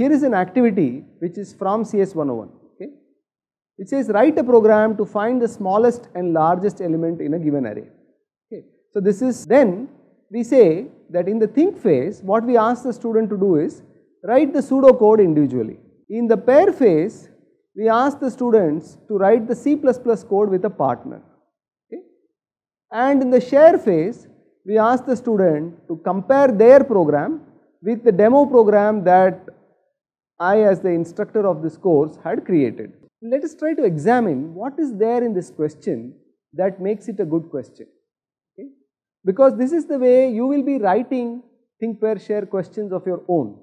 Here is an activity which is from CS101. Okay? It says write a program to find the smallest and largest element in a given array. Okay? So this is then we say that in the think phase what we ask the student to do is write the pseudocode individually. In the pair phase we ask the students to write the C++ code with a partner. Okay? And in the share phase we ask the student to compare their program with the demo program that I as the instructor of this course had created. Let us try to examine what is there in this question that makes it a good question. Okay? Because this is the way you will be writing think pair share questions of your own.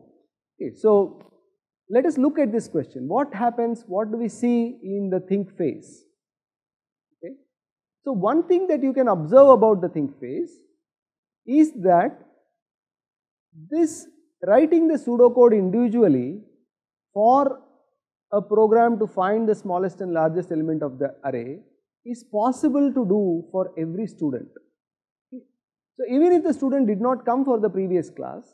Okay? So, let us look at this question. What happens? What do we see in the think phase? Okay? So, one thing that you can observe about the think phase is that this writing the pseudocode individually for a program to find the smallest and largest element of the array is possible to do for every student. So, even if the student did not come for the previous class,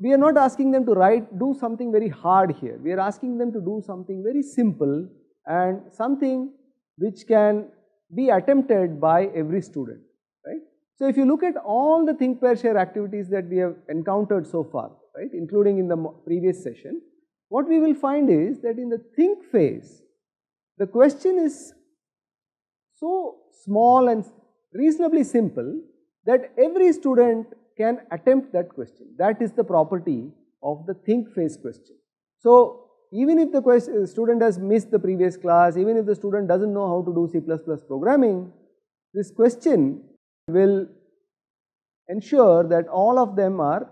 we are not asking them to write do something very hard here. We are asking them to do something very simple and something which can be attempted by every student, right. So if you look at all the think pair share activities that we have encountered so far, right, including in the previous session, what we will find is that in the think phase, the question is so small and reasonably simple that every student can attempt that question. That is the property of the think phase question. So even if the question, student has missed the previous class, even if the student does not know how to do C++ programming, this question will ensure that all of them are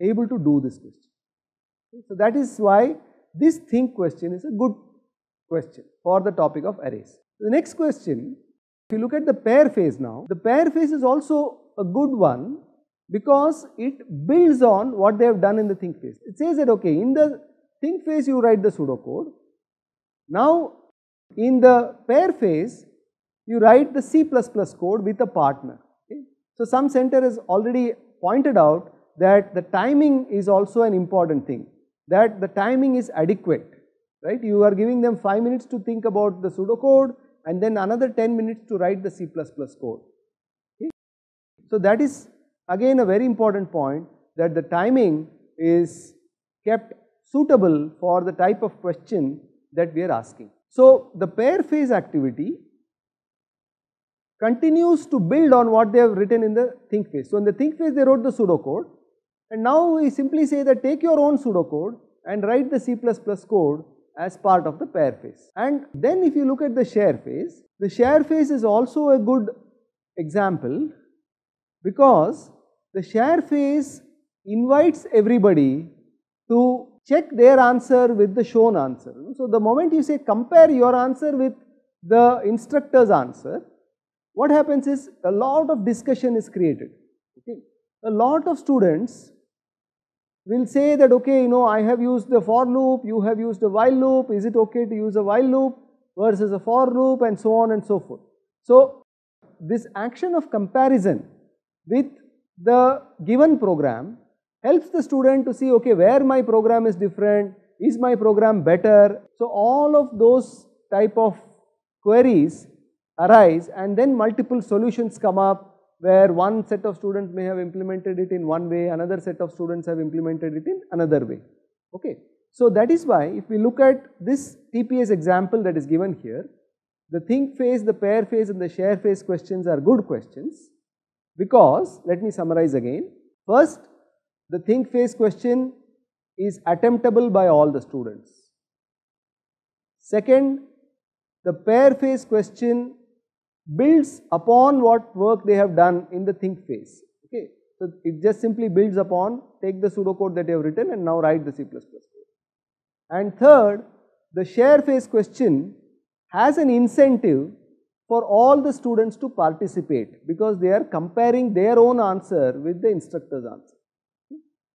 able to do this question. So, that is why this think question is a good question for the topic of arrays. The next question, if you look at the pair phase now, the pair phase is also a good one because it builds on what they have done in the think phase. It says that okay, in the think phase you write the pseudocode. Now, in the pair phase you write the C++ code with a partner. Okay? So some center has already pointed out that the timing is also an important thing, that the timing is adequate, right? You are giving them 5 minutes to think about the pseudocode and then another 10 minutes to write the C++ code. Okay? So that is again a very important point that the timing is kept suitable for the type of question that we are asking. So the pair phase activity continues to build on what they have written in the think phase. So, in the think phase they wrote the pseudocode and now we simply say that take your own pseudocode and write the C++ code as part of the pair phase. And then if you look at the share phase, the share phase is also a good example because the share phase invites everybody to check their answer with the shown answer. So, the moment you say compare your answer with the instructor's answer, what happens is a lot of discussion is created. Okay. A lot of students will say that okay, you know, I have used the for loop, you have used a while loop, is it okay to use a while loop versus a for loop and so on and so forth. So, this action of comparison with the given program helps the student to see okay, where my program is different, is my program better. So, all of those type of queries arise and then multiple solutions come up where one set of students may have implemented it in one way, another set of students have implemented it in another way. Okay. So that is why if we look at this TPS example that is given here, the think phase, the pair phase and the share phase questions are good questions because let me summarize again. First, the think phase question is attemptable by all the students. Second, the pair phase question builds upon what work they have done in the think phase. Okay. So, it just simply builds upon take the pseudocode that you have written and now write the C++ code. And third, the share phase question has an incentive for all the students to participate because they are comparing their own answer with the instructor's answer.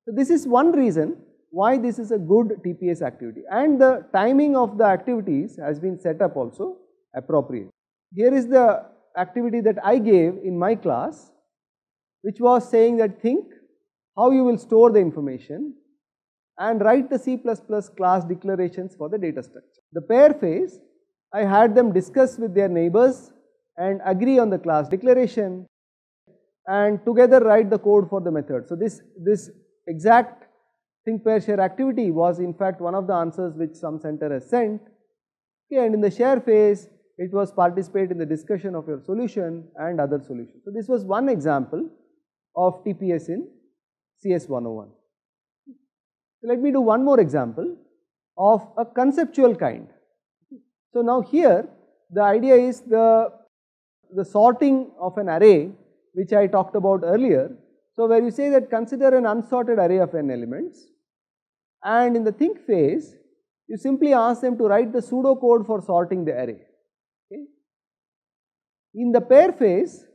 So, this is one reason why this is a good TPS activity and the timing of the activities has been set up also appropriate. Here is the activity that I gave in my class, which was saying that think how you will store the information and write the C++ class declarations for the data structure. The pair phase, I had them discuss with their neighbors and agree on the class declaration and together write the code for the method. So, this, this exact think pair share activity was in fact one of the answers which some center has sent. Okay, and in the share phase, it was participate in the discussion of your solution and other solutions. So, this was one example of TPS in CS 101. So, let me do one more example of a conceptual kind. So, now here the idea is the, the sorting of an array which I talked about earlier. So, where you say that consider an unsorted array of n elements and in the think phase you simply ask them to write the pseudocode for sorting the array. In the pair phase,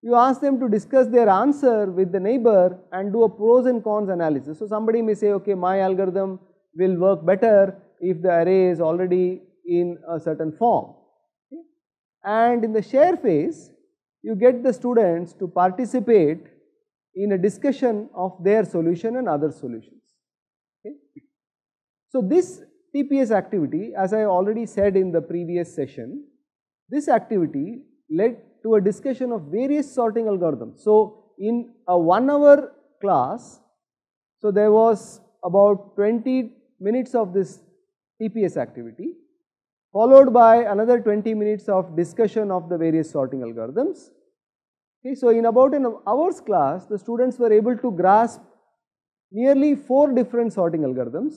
you ask them to discuss their answer with the neighbor and do a pros and cons analysis. So, somebody may say, okay, my algorithm will work better if the array is already in a certain form. Okay. And in the share phase, you get the students to participate in a discussion of their solution and other solutions. Okay. So, this TPS activity as I already said in the previous session, this activity led to a discussion of various sorting algorithms. So, in a 1 hour class, so there was about 20 minutes of this TPS activity followed by another 20 minutes of discussion of the various sorting algorithms. Okay, so, in about an hour's class the students were able to grasp nearly 4 different sorting algorithms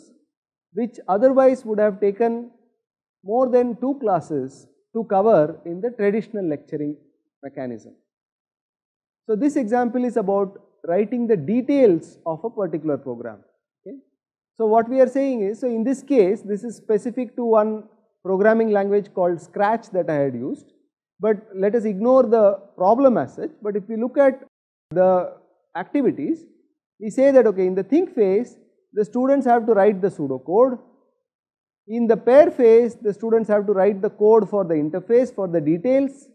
which otherwise would have taken more than 2 classes to cover in the traditional lecturing mechanism. So, this example is about writing the details of a particular program. Okay. So, what we are saying is, so in this case this is specific to one programming language called Scratch that I had used, but let us ignore the problem as such, but if we look at the activities, we say that okay in the think phase the students have to write the pseudocode in the pair phase, the students have to write the code for the interface for the details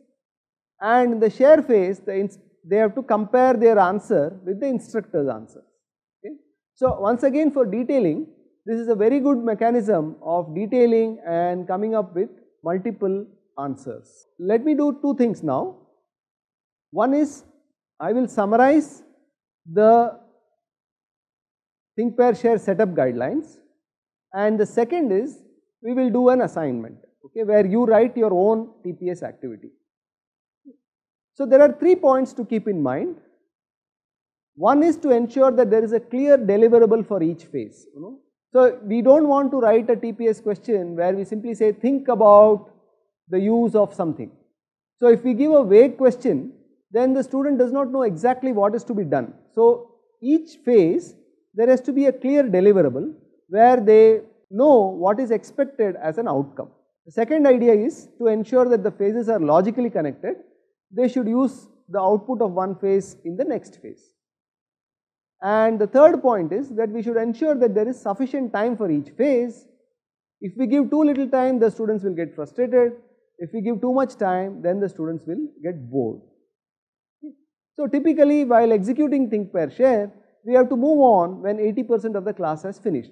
and in the share phase, the they have to compare their answer with the instructor's answer. Okay. So, once again for detailing, this is a very good mechanism of detailing and coming up with multiple answers. Let me do two things now. One is I will summarize the think pair share setup guidelines and the second is we will do an assignment okay where you write your own TPS activity. So there are three points to keep in mind. One is to ensure that there is a clear deliverable for each phase. You know? So we don't want to write a TPS question where we simply say think about the use of something. So if we give a vague question then the student does not know exactly what is to be done. So each phase there has to be a clear deliverable where they know what is expected as an outcome. The second idea is to ensure that the phases are logically connected, they should use the output of one phase in the next phase. And the third point is that we should ensure that there is sufficient time for each phase. If we give too little time, the students will get frustrated. If we give too much time, then the students will get bored. So, typically while executing think pair share, we have to move on when 80 percent of the class has finished.